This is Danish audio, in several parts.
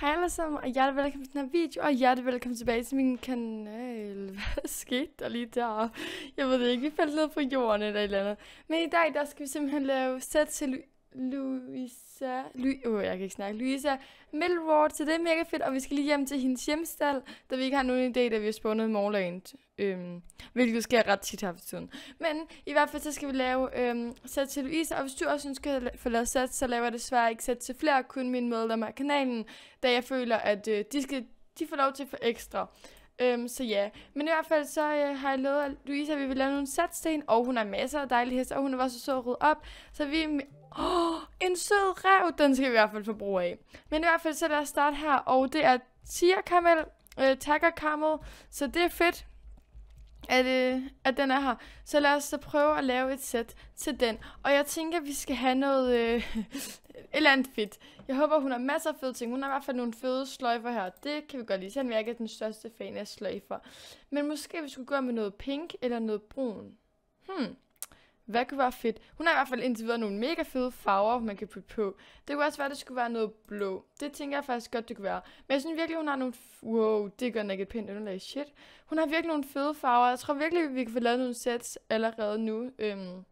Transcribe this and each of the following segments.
Hej alle sammen, og hjertelig velkommen til den her video, og hjertelig velkommen tilbage til min kanal. Hvad skete der lige der? Jeg ved det ikke, vi faldt ned på jorden eller et eller andet. Men i dag, der skal vi simpelthen lave sæt til Louis Louisa, Ly, oh, jeg kan ikke snakke, Louisa Millward, så det er mega fedt, og vi skal lige hjem til hendes hjemstal, da vi ikke har nogen idé, da vi har spundet Morland, øhm, hvilket sker ret tit her for tiden. Men i hvert fald, så skal vi lave øhm, sæt til Louisa, og hvis du også ønsker at få lavet sæt, så laver jeg desværre ikke sæt til flere, kun mine medlemmer af kanalen, da jeg føler, at øh, de, skal, de får lov til at få ekstra. Øhm, så ja, men i hvert fald så øh, har jeg lovet Louise, at vi vil lave nogle satsten, og hun har masser af dejlige heste, og hun er også så sød at rydde op, så vi Oh, en sød rev, den skal vi i hvert fald få brug af. Men i hvert fald så lad os starte her, og det er Tia Kamel, øh, takker så det er fedt, at, øh, at den er her. Så lad os så prøve at lave et sæt til den. Og jeg tænker, at vi skal have noget, øh, et eller andet fedt. Jeg håber, hun har masser af fede ting. Hun har i hvert fald nogle fede sløjfer her. Det kan vi godt lide, selvom jeg ikke er den største fan af sløjfer. Men måske vi skulle gøre med noget pink eller noget brun. Hmm. Hvad kunne være fedt? Hun har i hvert fald indtil videre nogle mega fede farver, man kan putte på. Det kunne også være, at det skulle være noget blå. Det tænker jeg faktisk godt, det kunne være. Men jeg synes virkelig, hun har nogle... Wow, det gør et pænt underlag. Shit. Hun har virkelig nogle fede farver. Jeg tror virkelig, vi kan få lavet nogle sets allerede nu. Øhm,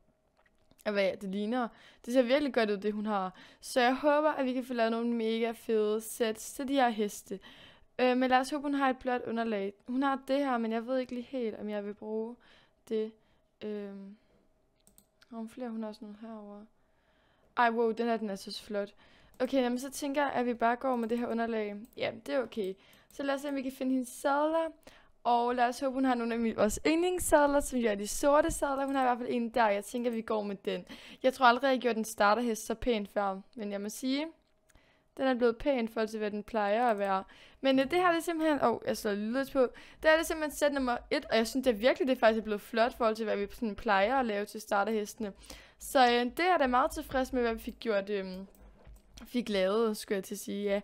af hvad det ligner. Det ser virkelig godt ud, det hun har. Så jeg håber, at vi kan få lavet nogle mega fede sets til de her heste. Øh, men lad os håbe, hun har et blåt underlag. Hun har det her, men jeg ved ikke lige helt, om jeg vil bruge det. Øh har hun flere? Hun har også nogle herovre. Ej, wow, den her den er så flot. Okay, jamen, så tænker jeg, at vi bare går med det her underlag. Ja, det er okay. Så lad os se, om vi kan finde hendes sadler. Og lad os håbe, hun har nogle af mine, vores yndlingssadler, som jo er de sorte sadler. Hun har i hvert fald en der, jeg tænker, at vi går med den. Jeg tror aldrig, jeg gjorde den starterhest så pænt før. Men jeg må sige, den er blevet pæn for til, hvad den plejer at være. Men øh, det her det er simpelthen... Åh, oh, jeg slår lidt på. Det er det simpelthen sæt nummer et, og jeg synes det er virkelig, det er faktisk er blevet flot for til, hvad vi sådan plejer at lave til starterhestene. Så øh, det er da meget tilfreds med, hvad vi fik gjort... Øh, fik lavet, skulle jeg til at sige, ja.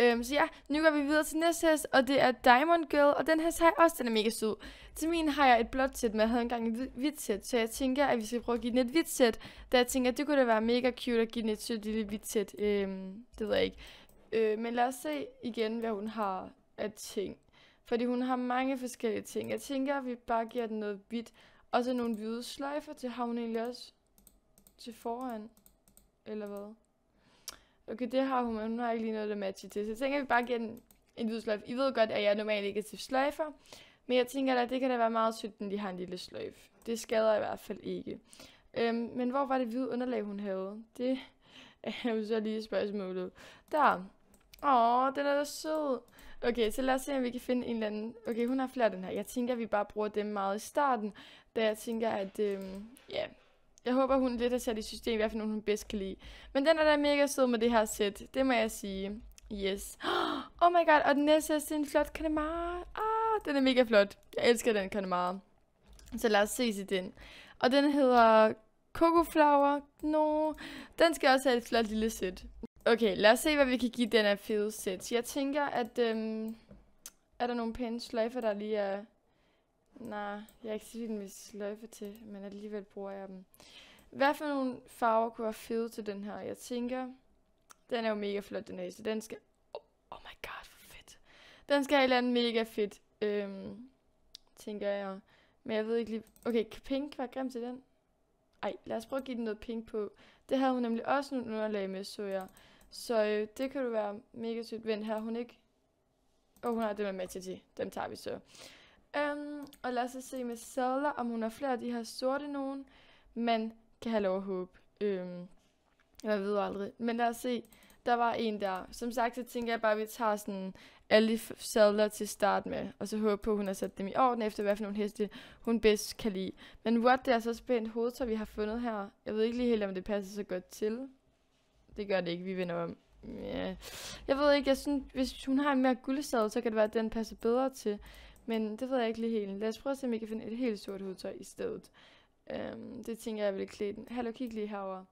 Øhm, så ja, nu går vi videre til næste hest, og det er Diamond Girl, og den hest har jeg også, den er mega sød. Til min har jeg et blåt sæt, men jeg havde engang et hvidt sæt, så jeg tænker, at vi skal prøve at give den et hvidt sæt, da jeg tænker, at det kunne da være mega cute at give den et sødt lille hvidt sæt. Øhm, det ved jeg ikke. Øh, men lad os se igen, hvad hun har af ting. Fordi hun har mange forskellige ting. Jeg tænker, at vi bare giver den noget hvidt, og så nogle hvide sløjfer til har hun egentlig også til foran, eller hvad? Okay, det har hun, men hun har ikke lige noget at matche til. Så jeg tænker, at vi bare giver den en hvid sløjfe. I ved godt, at jeg normalt ikke er til sløjfer. Men jeg tænker da, det kan da være meget sødt, at de har en lille sløjf. Det skader i hvert fald ikke. Øhm, men hvor var det hvide underlag, hun havde? Det er jo så lige spørgsmålet. Der. Åh, den er da sød. Okay, så lad os se, om vi kan finde en eller anden... Okay, hun har flere den her. Jeg tænker, at vi bare bruger dem meget i starten, da jeg tænker, at øhm, ja, jeg håber, hun lidt har sat i system, hvad for nogen hun bedst kan lide. Men den er da mega sød med det her sæt. Det må jeg sige. Yes. Oh my god, og den næste er sådan en flot kanemar. Ah, den er mega flot. Jeg elsker den kanemar. Så lad os se i den. Og den hedder Coco Flower. No. Den skal også have et flot lille sæt. Okay, lad os se, hvad vi kan give den her fede sæt. Jeg tænker, at... Øhm, er der nogle pæne sløjfer, der lige er Nej, jeg er ikke så vild sløjfe til, men alligevel bruger jeg dem. Hvad for nogle farver kunne være fede til den her? Jeg tænker, den er jo mega flot, den her, så den skal... Oh, oh my god, hvor fedt. Den skal have et eller andet mega fedt, øhm, tænker jeg. Men jeg ved ikke lige... Okay, kan pink være grim til den? Ej, lad os prøve at give den noget pink på. Det havde hun nemlig også nogle underlag med, så jeg. Så øh, det kan du være mega sødt. Vent her, hun ikke... Og oh, hun har det med matcha til. Dem tager vi så. Um, og lad os se med Sadler, om hun har flere af de her sorte nogen. Man kan have lov at håbe. Um, jeg ved aldrig. Men lad os se. Der var en der. Som sagt, så tænker jeg bare, at vi tager sådan alle de sadler til start med. Og så håber på, at hun har sat dem i orden efter, hvad for nogle heste hun bedst kan lide. Men what, det er så spændt hovedtøj, vi har fundet her. Jeg ved ikke lige helt, om det passer så godt til. Det gør det ikke, vi vender om. Yeah. Jeg ved ikke, jeg synes, hvis hun har en mere guldsadel, så kan det være, at den passer bedre til. Men det ved jeg ikke lige helt. Lad os prøve at se, om vi kan finde et helt sort hovedtøj i stedet. Øhm, det tænker jeg, jeg vil klæde den. Hallo, kig lige herover.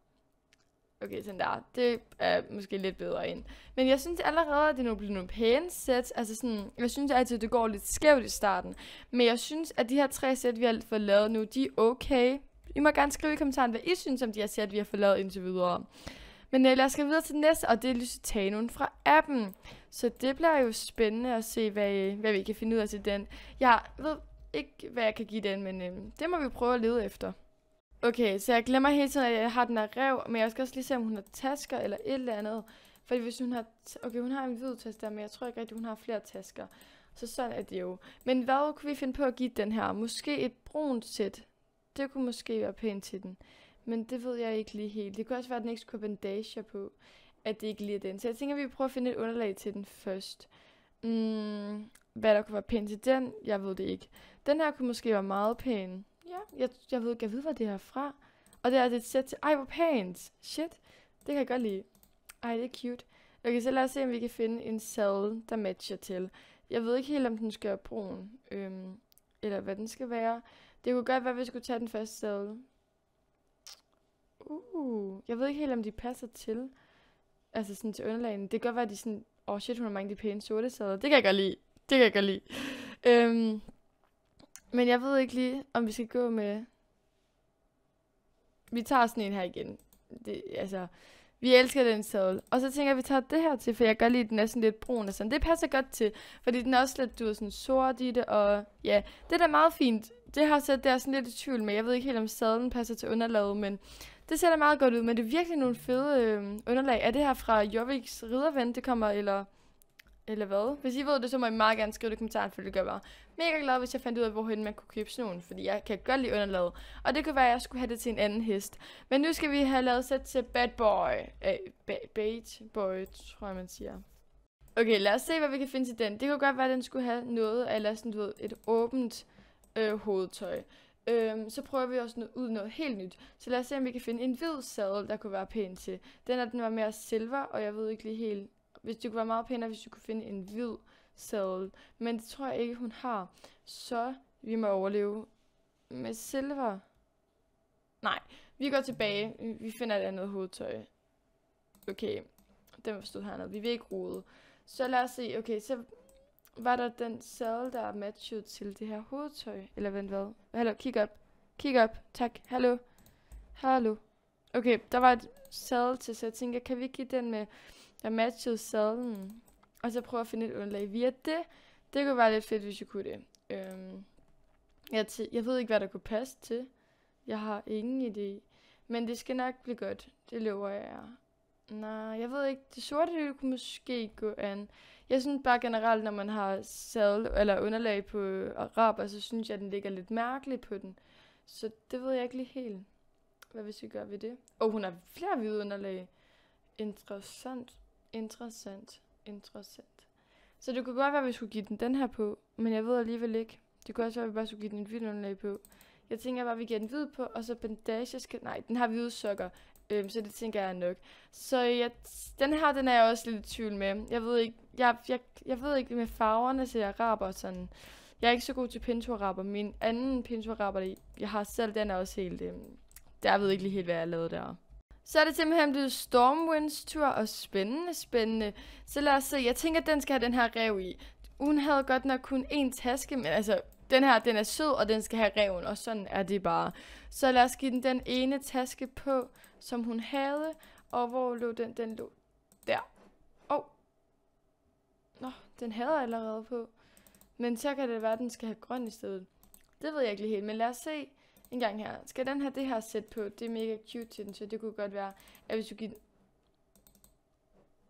Okay, sådan der. Det er måske lidt bedre ind. Men jeg synes allerede, at det nu bliver nogle pæne sæt. Altså sådan, jeg synes altid, at det går lidt skævt i starten. Men jeg synes, at de her tre sæt, vi har fået lavet nu, de er okay. I må gerne skrive i kommentaren, hvad I synes om de her sæt, vi har fået lavet indtil videre. Men øh, lad os gå videre til den næste, og det er Lusitanoen fra appen. Så det bliver jo spændende at se, hvad, øh, hvad vi kan finde ud af til den. Jeg ved ikke, hvad jeg kan give den, men øh, det må vi prøve at lede efter. Okay, så jeg glemmer hele tiden, at jeg har den her rev, men jeg skal også lige se, om hun har tasker eller et eller andet. Fordi hvis hun har... Okay, hun har en hvid taske der, men jeg tror ikke rigtig, hun har flere tasker. Så sådan er det jo. Men hvad kunne vi finde på at give den her? Måske et brunt sæt. Det kunne måske være pænt til den. Men det ved jeg ikke lige helt. Det kunne også være, at den ikke skulle bandage bandager på, at det ikke lige er den. Så jeg tænker, at vi prøver at finde et underlag til den først. Mm, hvad der kunne være pænt til den, jeg ved det ikke. Den her kunne måske være meget pæn. Ja, jeg, jeg ved ikke, jeg ved, hvor det er fra. Og det er et sæt til, ej, hvor pænt. Shit, det kan jeg godt lide. Ej, det er cute. Okay, så lad os se, om vi kan finde en sadel, der matcher til. Jeg ved ikke helt, om den skal være brun, øhm, eller hvad den skal være. Det kunne godt være, at vi skulle tage den første sadel uh, jeg ved ikke helt, om de passer til, altså sådan til underlagen. Det kan godt være, at de sådan, åh oh shit, hun har mange de pæne sorte sæder. Det kan jeg godt lide. Det kan jeg godt lide. Øhm, men jeg ved ikke lige, om vi skal gå med... Vi tager sådan en her igen. Det, altså, vi elsker den sadel. Og så tænker jeg, at vi tager det her til, for jeg gør lige, at den er sådan lidt brun og sådan. Det passer godt til, fordi den er også lidt, du er sådan sort i det, og ja, det er da meget fint. Det har sat der sådan lidt i tvivl men Jeg ved ikke helt, om sadlen passer til underlaget, men det ser da meget godt ud, men det er virkelig nogle fede øh, underlag. Er det her fra Joviks Ridderven, det kommer, eller, eller hvad? Hvis I ved det, så må I meget gerne skrive det i kommentaren, for det gør bare mega glad, hvis jeg fandt ud af, hvorhen man kunne købe sådan nogle, fordi jeg kan godt lide underlaget. Og det kunne være, at jeg skulle have det til en anden hest. Men nu skal vi have lavet sæt til Bad Boy. Øh, ba Bait Boy, tror jeg, man siger. Okay, lad os se, hvad vi kan finde til den. Det kunne godt være, at den skulle have noget, af, sådan, du ved, et åbent øh, hovedtøj. Øhm, så prøver vi også noget, ud noget helt nyt. Så lad os se, om vi kan finde en hvid sadel, der kunne være pæn til. Den er den var mere silver, og jeg ved ikke lige helt... Hvis det kunne være meget pænere, hvis du kunne finde en hvid sadel. Men det tror jeg ikke, hun har. Så vi må overleve med silver. Nej, vi går tilbage. Vi finder et andet hovedtøj. Okay, den var stået hernede. Vi vil ikke rode. Så lad os se. Okay, så var der den sadel, der matchede til det her hovedtøj? Eller vent hvad? Hallo, kig op. Kig op. Tak. Hallo. Hallo. Okay, der var et sadel til, så jeg tænker, kan vi give den med, der matchede sadlen? Og så prøve at finde et underlag via det. Det kunne være lidt fedt, hvis jeg kunne det. Øhm, jeg, jeg ved ikke, hvad der kunne passe til. Jeg har ingen idé. Men det skal nok blive godt. Det lover jeg Nej, jeg ved ikke. Det sorte det kunne måske gå an. Jeg synes bare generelt, når man har sadel eller underlag på araber, så synes jeg, at den ligger lidt mærkeligt på den. Så det ved jeg ikke lige helt. Hvad hvis vi gør ved det? Og oh, hun har flere hvide underlag. Interessant. Interessant. Interessant. Så det kunne godt være, at vi skulle give den den her på, men jeg ved alligevel ikke. Det kunne også være, at vi bare skulle give den et hvidt underlag på. Jeg tænker bare, at vi giver den hvid på, og så bandage skal... Nej, den har hvide sokker. Øhm, så det tænker jeg nok. Så jeg, den her, den er jeg også lidt i tvivl med. Jeg ved ikke, jeg, jeg, jeg ved ikke med farverne så jeg rapper sådan. Jeg er ikke så god til pinturrapper. Min anden pinturrapper, jeg har selv, den er også helt... Øhm, der ved ikke lige helt, hvad jeg lavede der. Så er det simpelthen blevet Stormwinds tur, og spændende, spændende. Så lad os se, jeg tænker, at den skal have den her rev i. Hun havde godt nok kun én taske, men altså, den her, den er sød, og den skal have reven, og sådan er det bare. Så lad os give den den ene taske på, som hun havde, og hvor lå den? Den lå der. Åh. Oh. Nå, den havde allerede på. Men så kan det være, at den skal have grøn i stedet. Det ved jeg ikke lige helt, men lad os se en gang her. Skal den have det her sæt på? Det er mega cute til den, så det kunne godt være, at hvis du giver den...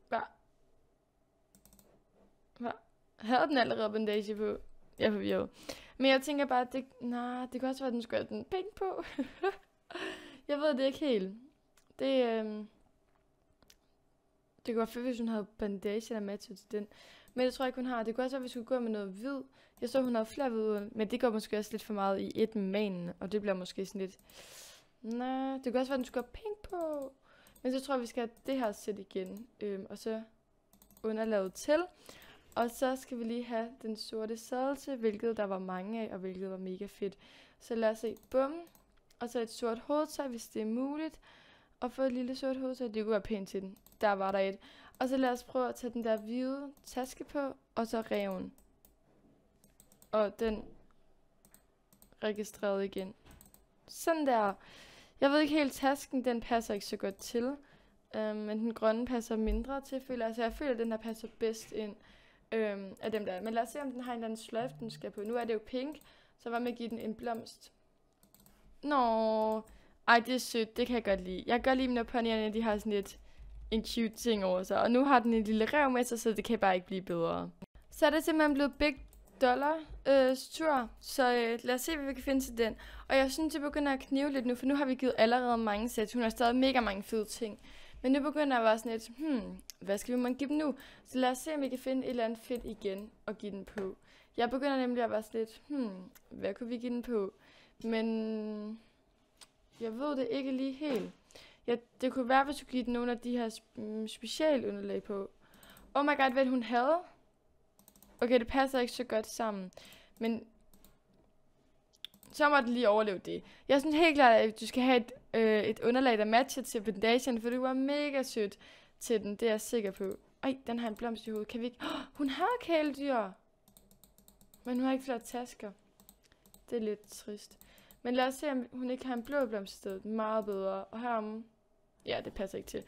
Hvad? Hvad? Havde den allerede bandage på? Jeg er forvirret. Men jeg tænker bare, at det, nej, det kunne også være, at den skulle have den penge på. jeg ved det ikke helt. Det, øh, det kunne være fedt, hvis hun havde bandage eller matcher til den. Men det tror jeg ikke, hun har. Det kunne også være, hvis hun gå med noget hvid. Jeg så, hun havde flere hvid, men det går måske også lidt for meget i et med manen, og det bliver måske sådan lidt... Nej, det kunne også være, at den skulle have pink på. Men så tror jeg, vi skal have det her sæt igen. Øh, og så underlaget til. Og så skal vi lige have den sorte sadelse, hvilket der var mange af, og hvilket var mega fedt. Så lad os se. Bum. Og så et sort hovedtøj, hvis det er muligt. Og få et lille sort hovedtøj. Det kunne være pænt til den. Der var der et. Og så lad os prøve at tage den der hvide taske på, og så reven. Og den registreret igen. Sådan der. Jeg ved ikke helt, tasken den passer ikke så godt til. Øh, men den grønne passer mindre til, føler jeg. Altså jeg føler, at den der passer bedst ind øhm, af dem der. Men lad os se, om den har en eller anden sløjf, den skal på. Nu er det jo pink, så var med at give den en blomst. Nå, ej, det er sødt, det kan jeg godt lide. Jeg kan godt lide, når ponyerne, de har sådan lidt en cute ting over sig. Og nu har den en lille rev med sig, så det kan bare ikke blive bedre. Så er det simpelthen blevet Big Dollar øh, tur, så øh, lad os se, hvad vi kan finde til den. Og jeg synes, det begynder at knive lidt nu, for nu har vi givet allerede mange sæt. Hun har stadig mega mange fede ting. Men nu begynder jeg at være sådan lidt, hmm, hvad skal vi man give dem nu? Så lad os se, om vi kan finde et eller andet fedt igen og give den på. Jeg begynder nemlig at være sådan lidt, hmm, hvad kunne vi give den på? Men jeg ved det ikke lige helt. Ja, det kunne være, hvis du give den nogle af de her mm, specialunderlag på. Oh my god, hvad hun havde? Okay, det passer ikke så godt sammen. Men så må den lige overleve det. Jeg er helt klart, at du skal have et, øh, et underlag, der matcher til bandagen, for det var mega sødt til den, det er jeg sikker på. Ej, den har en blomst i hovedet. Kan vi ikke... Oh, hun har kæledyr! Men hun har ikke flere tasker. Det er lidt trist. Men lad os se, om hun ikke har en blå blomst i stedet. Meget bedre. Og herom... Ja, det passer ikke til.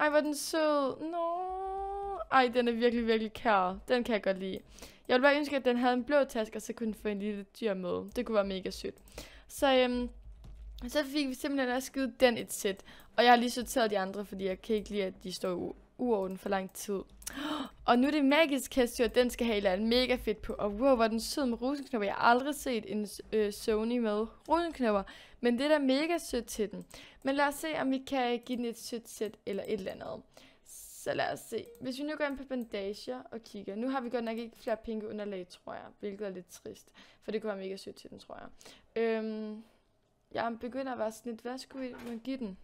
Ej, hvor den sød. No. Ej, den er virkelig, virkelig kær. Den kan jeg godt lide. Jeg ville bare ønske, at den havde en blå taske, og så kunne den få en lille dyr med. Det kunne være mega sødt. Så øhm, så fik vi simpelthen også skidt den et sæt. Og jeg har lige sorteret de andre, fordi jeg kan ikke lide, at de står uorden for lang tid. Og nu er det magisk hestdyr, den skal have et mega fedt på. Og wow, hvor den sød med rosenknopper. Jeg har aldrig set en øh, Sony med rosenknopper. Men det er da mega sødt til den. Men lad os se, om vi kan give den et sødt sæt eller et eller andet. Så lad os se. Hvis vi nu går ind på bandager og kigger. Nu har vi godt nok ikke flere pinke underlag, tror jeg. Hvilket er lidt trist. For det kunne være mega sødt til den, tror jeg. Øhm jeg begynder at være sådan lidt, hvad skulle man give den?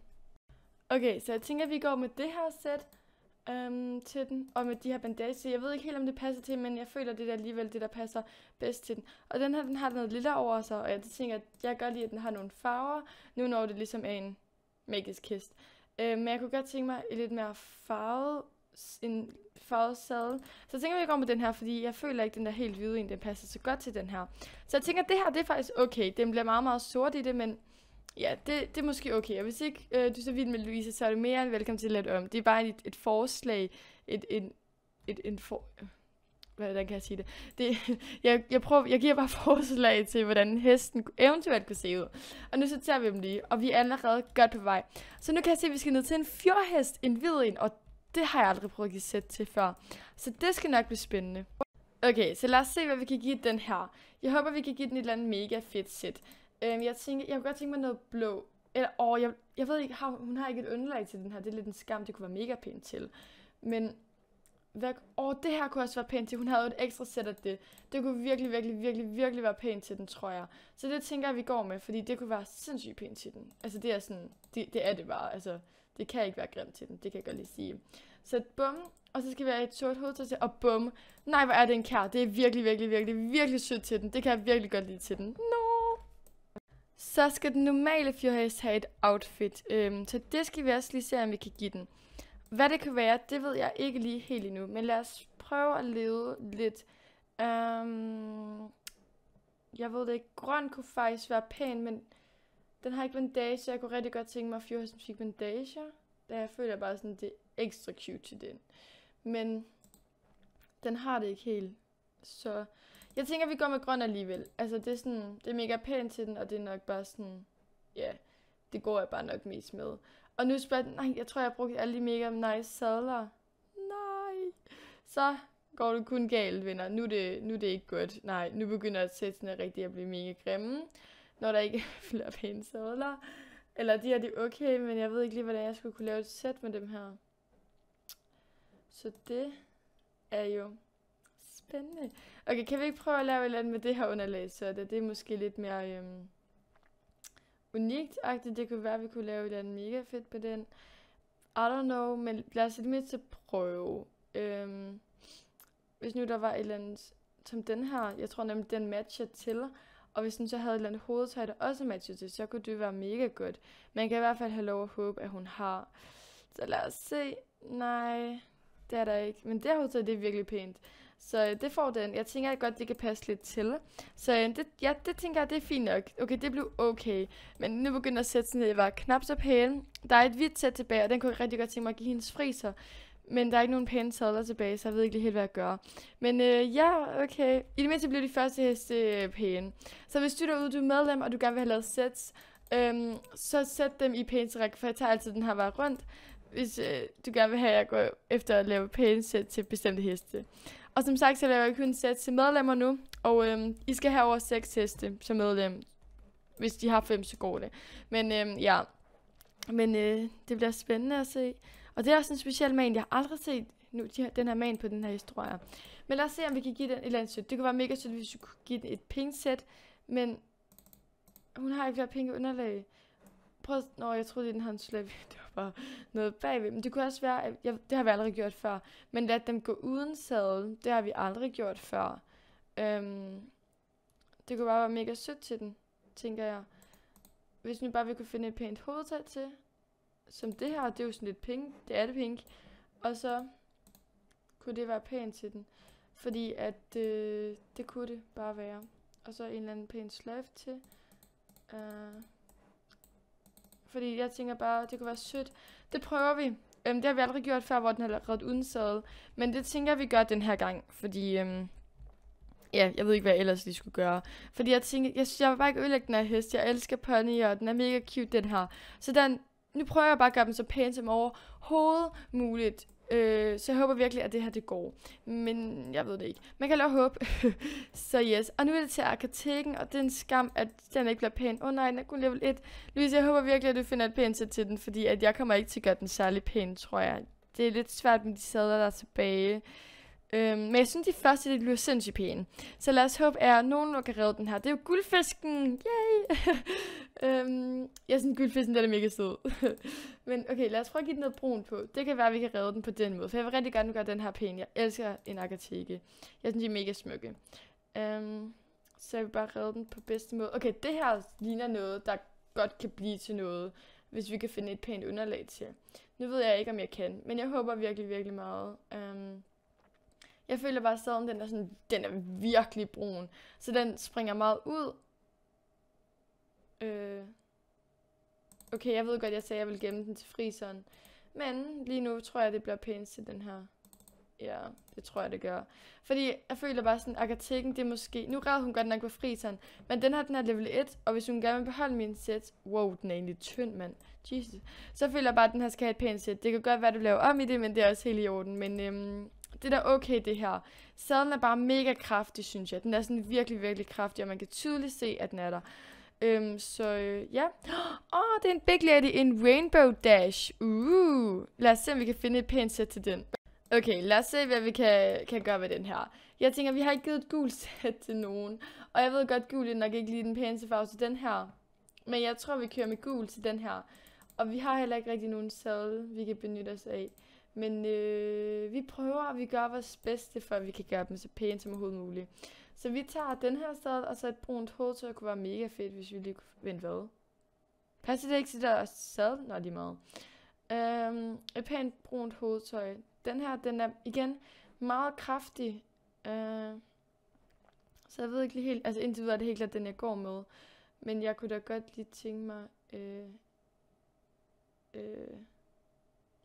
Okay, så jeg tænker, at vi går med det her sæt øhm, til den, og med de her bandager. Jeg ved ikke helt, om det passer til, men jeg føler, det er alligevel det, der passer bedst til den. Og den her, den har noget lille over sig, og jeg tænker, at jeg godt lige, at den har nogle farver, nu når det ligesom er en magisk kist. Øh, men jeg kunne godt tænke mig et lidt mere farvet en farvet sadel. Så jeg tænker, at går med den her, fordi jeg føler ikke, at den der helt hvide en, den passer så godt til den her. Så jeg tænker, at det her, det er faktisk okay. Den bliver meget, meget sort i det, men ja, det, det er måske okay. Og hvis ikke øh, du er så vild med Louise, så er du mere end velkommen til at om. Det er bare et, et forslag, et, en, et, en for... Hvordan kan jeg sige det? det jeg, jeg, prøver, jeg giver bare forslag til, hvordan hesten eventuelt kunne se ud. Og nu så tager vi dem lige, og vi er allerede godt på vej. Så nu kan jeg se, at vi skal ned til en fjordhest, en hvid en, og det har jeg aldrig prøvet at give sæt til før. Så det skal nok blive spændende. Okay, så lad os se, hvad vi kan give den her. Jeg håber, vi kan give den et eller andet mega fedt sæt. Øhm, jeg, tænker, jeg kunne godt tænke mig noget blå. Eller, åh, jeg, jeg ved ikke, har, hun har ikke et underlag til den her. Det er lidt en skam, det kunne være mega pænt til. Men, hvad, åh, det her kunne også være pænt til. Hun havde jo et ekstra sæt af det. Det kunne virkelig, virkelig, virkelig, virkelig være pænt til den, tror jeg. Så det tænker jeg, vi går med, fordi det kunne være sindssygt pænt til den. Altså, det er sådan, det, det er det bare. Altså, det kan ikke være grimt til dem, det kan jeg godt lige sige. Så bum, og så skal vi have et sort hoved til, og bum. Nej, hvor er det en kær. Det er virkelig, virkelig, virkelig, virkelig sødt til den. Det kan jeg virkelig godt lide til den. No. Så skal den normale fyrhæs have et outfit. Øhm, så det skal vi også lige se, om vi kan give den. Hvad det kan være, det ved jeg ikke lige helt endnu. Men lad os prøve at lede lidt. Øhm, jeg ved det ikke. Grøn kunne faktisk være pæn, men den har ikke bandager. Jeg kunne rigtig godt tænke mig at fyre, som fik bandager. Da jeg føler bare sådan, det er ekstra cute til den. Men den har det ikke helt. Så jeg tænker, vi går med grøn alligevel. Altså, det er, sådan, det er mega pænt til den, og det er nok bare sådan... Ja, yeah, det går jeg bare nok mest med. Og nu spørger jeg, nej, jeg tror, jeg har brugt alle de mega nice sadler. Nej. Så går det kun galt, venner. Nu er det, nu er det ikke godt. Nej, nu begynder at sætte sådan rigtigt at blive mega grimme når der ikke er flere pæne sædler. Eller de er de okay, men jeg ved ikke lige, hvordan jeg skulle kunne lave et sæt med dem her. Så det er jo spændende. Okay, kan vi ikke prøve at lave et eller andet med det her underlag, så det, det er måske lidt mere øhm, unikt -agtigt. Det kunne være, at vi kunne lave et eller andet mega fedt på den. I don't know, men lad os lige det at prøve. Øhm, hvis nu der var et eller andet som den her, jeg tror nemlig, den matcher til og hvis hun så havde et eller andet hovedtøj, der også matchede til, så kunne det være mega godt. Man kan i hvert fald have lov at håbe, at hun har. Så lad os se. Nej, det er der ikke. Men det her hovedtøj, det er virkelig pænt. Så øh, det får den. Jeg tænker godt, det kan passe lidt til. Så øh, det, ja, det tænker jeg, det er fint nok. Okay, det blev okay. Men nu begynder at sætte sådan, at jeg var knap så pæn. Der er et hvidt sæt tilbage, og den kunne jeg rigtig godt tænke mig at give hendes friser. Men der er ikke nogen pæne sadler tilbage, så jeg ved ikke helt, hvad jeg gør. Men øh, ja, okay. I det mindste blev de første heste øh, pæne. Så hvis du derude, du er medlem, og du gerne vil have lavet sets, øhm, så sæt dem i pæne række, for jeg tager altid den her vej rundt. Hvis øh, du gerne vil have, at jeg går efter at lave pæne sæt til bestemte heste. Og som sagt, så laver jeg kun sæt til medlemmer nu. Og øhm, I skal have over seks heste som medlem. Hvis de har fem, så går det. Men øhm, ja, men øh, det bliver spændende at se. Og det er også en speciel man. Jeg har aldrig set nu de her, den her man på den her historie. Men lad os se, om vi kan give den et eller andet sødt. Det kunne være mega sødt, hvis vi kunne give den et pink-sæt. Men hun har ikke flere pink underlag. Prøv Nå, jeg troede, den havde en slap. Det var bare noget bagved. Men det kunne også være, at jeg, det har vi aldrig gjort før. Men lad dem gå uden sadel. Det har vi aldrig gjort før. Øhm, det kunne bare være mega sødt til den, tænker jeg. Hvis nu bare vi kunne finde et pænt hovedtag til som det her, det er jo sådan lidt pink, det er det pink. Og så kunne det være pænt til den. Fordi at øh, det kunne det bare være. Og så en eller anden pæn sløjf til. Uh, fordi jeg tænker bare, det kunne være sødt. Det prøver vi. Øhm, det har vi aldrig gjort før, hvor den har reddet uden sadel. Men det tænker vi gør den her gang, fordi... Øhm, ja, jeg ved ikke, hvad jeg ellers lige skulle gøre. Fordi jeg tænker, jeg, synes, jeg vil bare ikke ødelægge den her hest. Jeg elsker pony, og den er mega cute, den her. Så den, nu prøver jeg bare at gøre dem så pæne som overhovedet muligt. Øh, så jeg håber virkelig, at det her det går. Men jeg ved det ikke. Man kan lade håbe. så yes. Og nu er det til arkiteken, og det er en skam, at den ikke bliver pæn. Åh oh, nej, den er kun level 1. Louise, jeg håber virkelig, at du finder et pænt sæt til den, fordi at jeg kommer ikke til at gøre den særlig pæn, tror jeg. Det er lidt svært med de sadler der tilbage. Øhm, men jeg synes, de første det bliver sindssygt pæne. Så lad os håbe, at nogen kan redde den her. Det er jo guldfisken! Yay! øhm, jeg synes, guldfisken den er mega sød. men okay, lad os prøve at give den noget brun på. Det kan være, at vi kan redde den på den måde. For jeg vil rigtig gerne gøre den her pæn. Jeg elsker en akateke. Jeg synes, de er mega smukke. Øhm, så jeg vil bare redde den på bedste måde. Okay, det her ligner noget, der godt kan blive til noget, hvis vi kan finde et pænt underlag til. Nu ved jeg ikke, om jeg kan, men jeg håber virkelig, virkelig meget. Øhm, jeg føler bare, at sæden, den er, sådan, den er virkelig brun. Så den springer meget ud. Øh. Okay, jeg ved godt, jeg sagde, at jeg vil gemme den til friseren. Men lige nu tror jeg, det bliver pænt til den her. Ja, det tror jeg, det gør. Fordi jeg føler bare sådan, Agateken, det er måske... Nu red hun godt nok på friseren, men den her, den er level 1, og hvis hun gerne vil beholde min sæt... Wow, den er egentlig tynd, mand. Jesus. Så føler jeg bare, at den her skal have et pænt sæt. Det kan godt være, at du laver om i det, men det er også helt i orden. Men øhm, det er da okay det her. Sadlen er bare mega kraftig, synes jeg. Den er sådan virkelig, virkelig kraftig, og man kan tydeligt se, at den er der. Øhm, så øh, ja. Åh, oh, det er en Big Lady, en Rainbow Dash. Uh, lad os se, om vi kan finde et pænt sæt til den. Okay, lad os se, hvad vi kan, kan gøre ved den her. Jeg tænker, vi har ikke givet et gult sæt til nogen. Og jeg ved godt, gul er nok ikke lige den pæneste farve til den her. Men jeg tror, vi kører med gul til den her. Og vi har heller ikke rigtig nogen sadel, vi kan benytte os af. Men øh, vi prøver, og vi gør vores bedste, for at vi kan gøre dem så pæne som overhovedet muligt. Så vi tager den her sted, og så et brunt hovedtøj kunne være mega fedt, hvis vi lige kunne vente hvad. Passer det ikke til der sad? Nå, lige meget. Øhm, et pænt brunt hovedtøj. Den her, den er igen meget kraftig. Øh, så jeg ved ikke lige helt, altså indtil videre er det helt klart den, jeg går med. Men jeg kunne da godt lige tænke mig, øh, øh,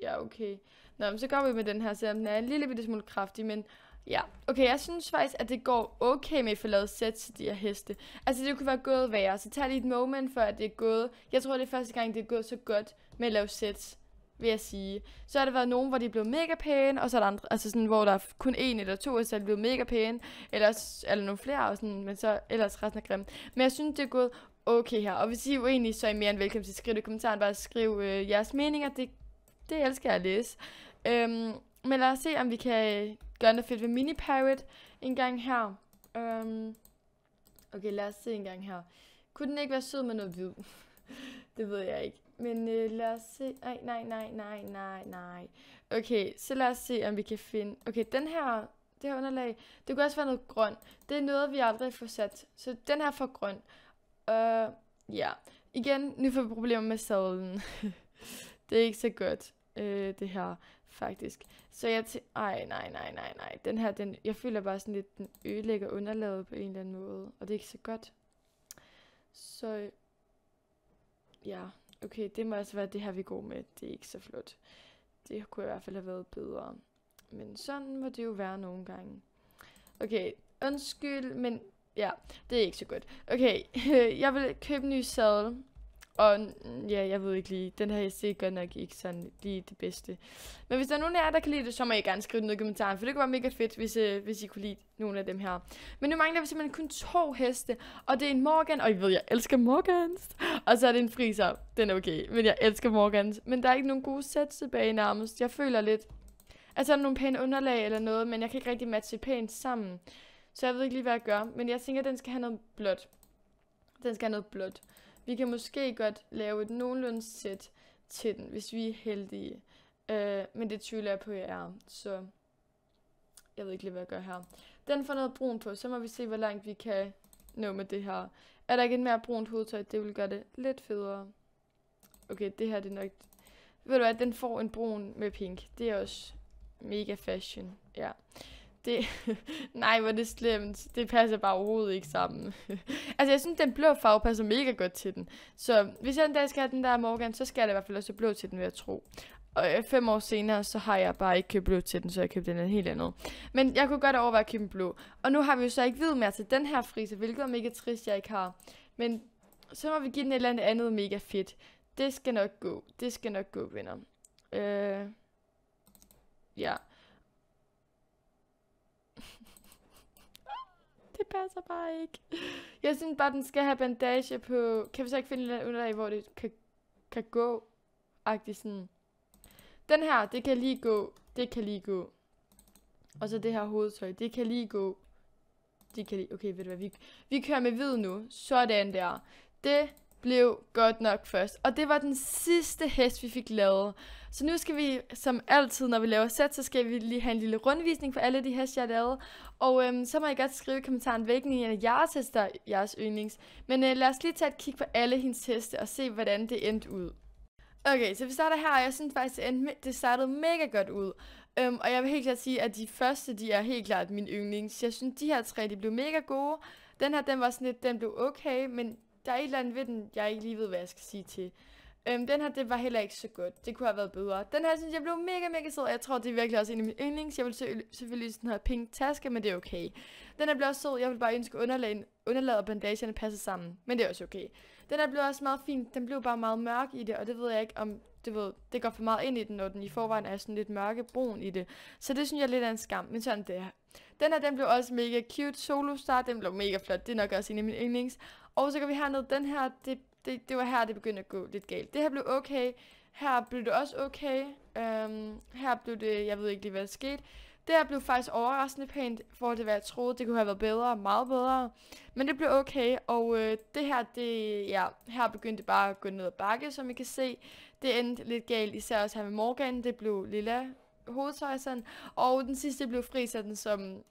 Ja, okay. Nå, men så går vi med den her, selvom den er en lille bitte smule kraftig, men ja. Okay, jeg synes faktisk, at det går okay med at få lavet sæt til de her heste. Altså, det kunne være gået værre, så tag lige et moment før, at det er gået. Jeg tror, det er første gang, det er gået så godt med at lave sæt vil jeg sige. Så har der været nogen, hvor de blev mega pæne, og så er der andre, altså sådan, hvor der er kun en eller to, og så er de blevet mega pæne, eller, eller nogle flere, og sådan, men så ellers resten er grimme. Men jeg synes, det er gået okay her, og hvis I er uenige, så er I mere end velkommen til at skrive i kommentaren, bare skriv øh, jeres meninger, det Det elsker jeg at læse. Øhm, men lad os se, om vi kan øh, gøre noget fedt ved Mini Parrot en gang her. Øhm, okay, lad os se en gang her. Kunne den ikke være sød med noget hvid? det ved jeg ikke. Men øh, lad os se. Ej, nej, nej, nej, nej, nej. Okay, så lad os se, om vi kan finde... Okay, den her, det her underlag, det kunne også være noget grøn. Det er noget, vi aldrig får sat. Så den her får grøn. Øh, uh, ja. Igen, nu får vi problemer med sadlen. det er ikke så godt øh, det her, faktisk. Så jeg tænkte, ej, nej, nej, nej, nej. Den her, den, jeg føler bare sådan lidt, den ødelægger underlaget på en eller anden måde. Og det er ikke så godt. Så, ja, okay, det må også altså være det her, vi går med. Det er ikke så flot. Det kunne i hvert fald have været bedre. Men sådan må det jo være nogle gange. Okay, undskyld, men ja, det er ikke så godt. Okay, jeg vil købe en ny sadel. Og mm, ja, jeg ved ikke lige, den her essay gør nok ikke sådan lige det bedste. Men hvis der er nogen af jer, der kan lide det, så må I gerne skrive det ned i kommentaren, for det kunne være mega fedt, hvis, øh, hvis I kunne lide nogle af dem her. Men nu mangler vi simpelthen kun to heste, og det er en Morgan, og I ved, jeg elsker Morgans. Og så er det en friser, den er okay, men jeg elsker Morgans. Men der er ikke nogen gode sæt tilbage nærmest, jeg føler lidt, Altså, der er nogle pæne underlag eller noget, men jeg kan ikke rigtig matche pænt sammen. Så jeg ved ikke lige, hvad jeg gør. Men jeg tænker, at den skal have noget blåt. Den skal have noget blåt. Vi kan måske godt lave et nogenlunde sæt til den, hvis vi er heldige. Øh, men det tvivler jeg på, at jeg er. Så jeg ved ikke lige, hvad jeg gør her. Den får noget brun på, så må vi se, hvor langt vi kan nå med det her. Er der ikke et mere brunt hovedtøj? Det vil gøre det lidt federe. Okay, det her det er nok... Ved du hvad, den får en brun med pink. Det er også mega fashion, ja. Det, nej, hvor er det slemt. Det passer bare overhovedet ikke sammen. altså, jeg synes, den blå farve passer mega godt til den. Så hvis jeg en dag skal have den der Morgan, så skal jeg i hvert fald også blå til den, ved jeg tro. Og øh, fem år senere, så har jeg bare ikke købt blå til den, så jeg købte den en helt andet. Men jeg kunne godt overveje at købe en blå. Og nu har vi jo så ikke videt mere til den her frise, hvilket er mega trist, jeg ikke har. Men så må vi give den et eller andet andet mega fedt. Det skal nok gå. Det skal nok gå, venner. Øh, ja. det passer bare ikke. Jeg synes bare, den skal have bandage på. Kan vi så ikke finde en underlag, hvor det kan, kan gå? Agtigt sådan. Den her, det kan lige gå. Det kan lige gå. Og så det her hovedtøj, det kan lige gå. Det kan lige... Okay, ved du hvad, vi, vi kører med hvid nu. Sådan der. Det blev godt nok først. Og det var den sidste hest, vi fik lavet. Så nu skal vi, som altid, når vi laver sæt, så skal vi lige have en lille rundvisning for alle de heste, jeg lavede. Og øhm, så må I godt skrive i kommentaren, hvilken af jeres heste er jeres yndlings. Men øh, lad os lige tage et kig på alle hendes heste og se, hvordan det endte ud. Okay, så vi starter her, og jeg synes faktisk, det, det startede mega godt ud. Øhm, og jeg vil helt klart sige, at de første, de er helt klart min yndlings. Jeg synes, de her tre, de blev mega gode. Den her, den var sådan lidt, den blev okay, men der er et eller andet ved den, jeg ikke lige ved, hvad jeg skal sige til. Øhm, den her, det var heller ikke så godt. Det kunne have været bedre. Den her, synes jeg blev mega, mega sød, jeg tror, det er virkelig også en af mine yndlings. Jeg vil selvfølgelig sådan her pink taske, men det er okay. Den her blev også sød. Jeg vil bare ønske, underlagen, underlaget og bandagerne passer sammen, men det er også okay. Den her blev også meget fin. Den blev bare meget mørk i det, og det ved jeg ikke, om det, ved, det går for meget ind i den, når den i forvejen er sådan lidt mørkebrun i det. Så det synes jeg er lidt af en skam, men sådan det er. Den her, den blev også mega cute. Solo Star, den blev mega flot. Det er nok også en af mine yndlings. Og så går vi herned, den her, det, det, det var her, det begyndte at gå lidt galt. Det her blev okay, her blev det også okay, øhm, her blev det, jeg ved ikke lige, hvad der skete. Det her blev faktisk overraskende pænt, for det var, jeg troede, det kunne have været bedre, meget bedre. Men det blev okay, og øh, det her, det, ja, her begyndte det bare at gå ned ad bakke, som I kan se. Det endte lidt galt, især også her med Morgan, det blev lilla sådan. Og den sidste blev frisat, som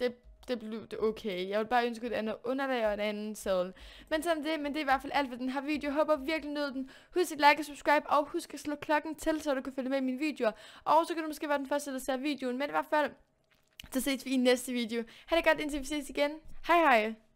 det det blev det okay. Jeg ville bare ønske et andet underlag og en anden sadel. Men sådan det, men det er i hvert fald alt for den her video. Jeg håber virkelig nød den. Husk at like og subscribe, og husk at slå klokken til, så du kan følge med i mine videoer. Og så kan du måske være den første, der ser videoen. Men i hvert fald, så ses vi i næste video. Ha' det godt, indtil vi ses igen. Hej hej!